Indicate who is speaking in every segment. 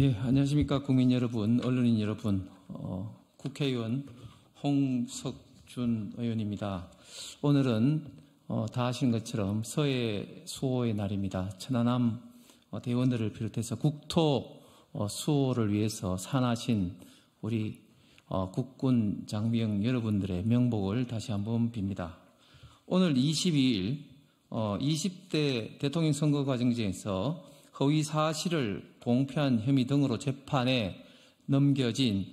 Speaker 1: 예, 안녕하십니까 국민 여러분, 언론인 여러분, 어, 국회의원 홍석준 의원입니다. 오늘은 어, 다 아시는 것처럼 서해 수호의 날입니다. 천안함 어, 대원들을 비롯해서 국토 어, 수호를 위해서 산하신 우리 어, 국군 장병 여러분들의 명복을 다시 한번 빕니다. 오늘 22일 20대 어, 대통령 선거 과정 중에서 허위 사실을 공표한 혐의 등으로 재판에 넘겨진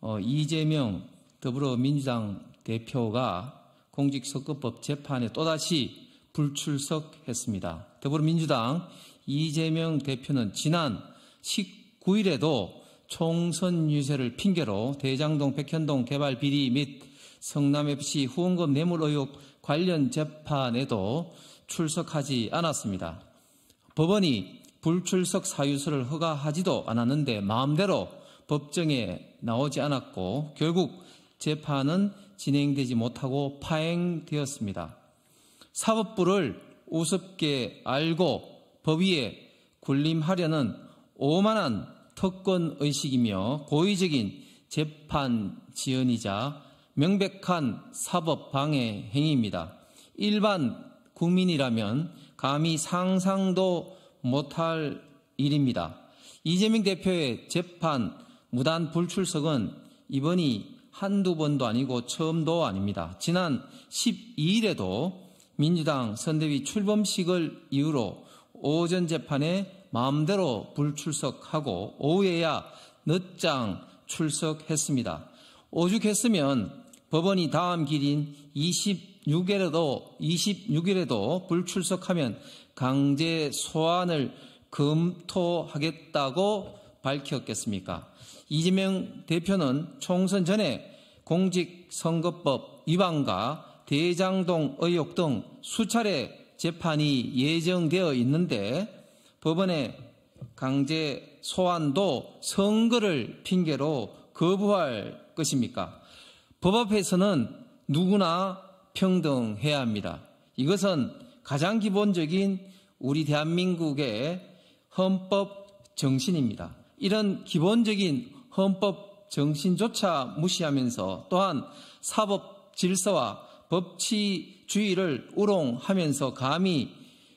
Speaker 1: 어, 이재명 더불어민주당 대표가 공직선거법 재판에 또다시 불출석했습니다. 더불어민주당 이재명 대표는 지난 19일에도 총선 유세를 핑계로 대장동 백현동 개발 비리 및 성남FC 후원금 뇌물 의혹 관련 재판에도 출석하지 않았습니다. 법원이 불출석 사유서를 허가하지도 않았는데 마음대로 법정에 나오지 않았고 결국 재판은 진행되지 못하고 파행되었습니다. 사법부를 우습게 알고 법위에 군림하려는 오만한 특권 의식이며 고의적인 재판 지연이자 명백한 사법 방해 행위입니다. 일반 국민이라면 감히 상상도 못할 일입니다. 이재명 대표의 재판 무단 불출석은 이번이 한두 번도 아니고 처음도 아닙니다. 지난 12일에도 민주당 선대위 출범식을 이유로 오전 재판에 마음대로 불출석하고 오후에야 늦장 출석했습니다. 오죽했으면 법원이 다음 길인 20 26일에도 26일에도 불출석하면 강제 소환을 검토하겠다고 밝혔겠습니까? 이재명 대표는 총선 전에 공직선거법 위반과 대장동 의혹 등 수차례 재판이 예정되어 있는데 법원의 강제 소환도 선거를 핑계로 거부할 것입니까? 법 앞에서는 누구나 평등해야 합니다. 이것은 가장 기본적인 우리 대한민국의 헌법 정신입니다. 이런 기본적인 헌법 정신조차 무시하면서 또한 사법 질서와 법치주의를 우롱하면서 감히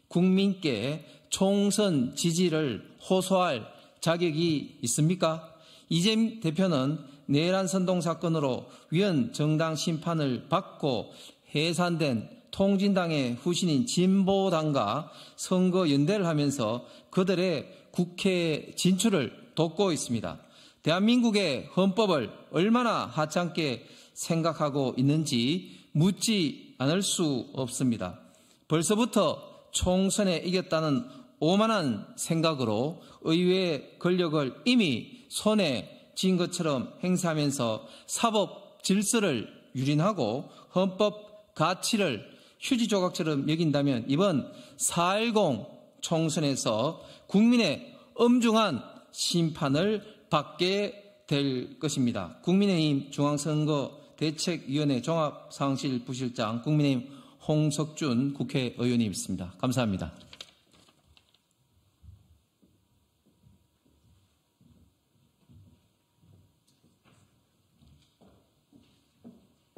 Speaker 1: 국민께 총선 지지를 호소할 자격이 있습니까? 이재명 대표는 내란 선동 사건으로 위헌 정당 심판을 받고 해산된 통진당의 후신인 진보당과 선거 연대를 하면서 그들의 국회 진출을 돕고 있습니다. 대한민국의 헌법을 얼마나 하찮게 생각하고 있는지 묻지 않을 수 없습니다. 벌써부터 총선에 이겼다는 오만한 생각으로 의회 권력을 이미 손에 쥔 것처럼 행사하면서 사법 질서를 유린하고 헌법 가치를 휴지 조각처럼 여긴다면 이번 4.10 총선에서 국민의 엄중한 심판을 받게 될 것입니다. 국민의힘 중앙선거 대책위원회 종합상실 부실장 국민의힘 홍석준 국회의원이 있습니다. 감사합니다.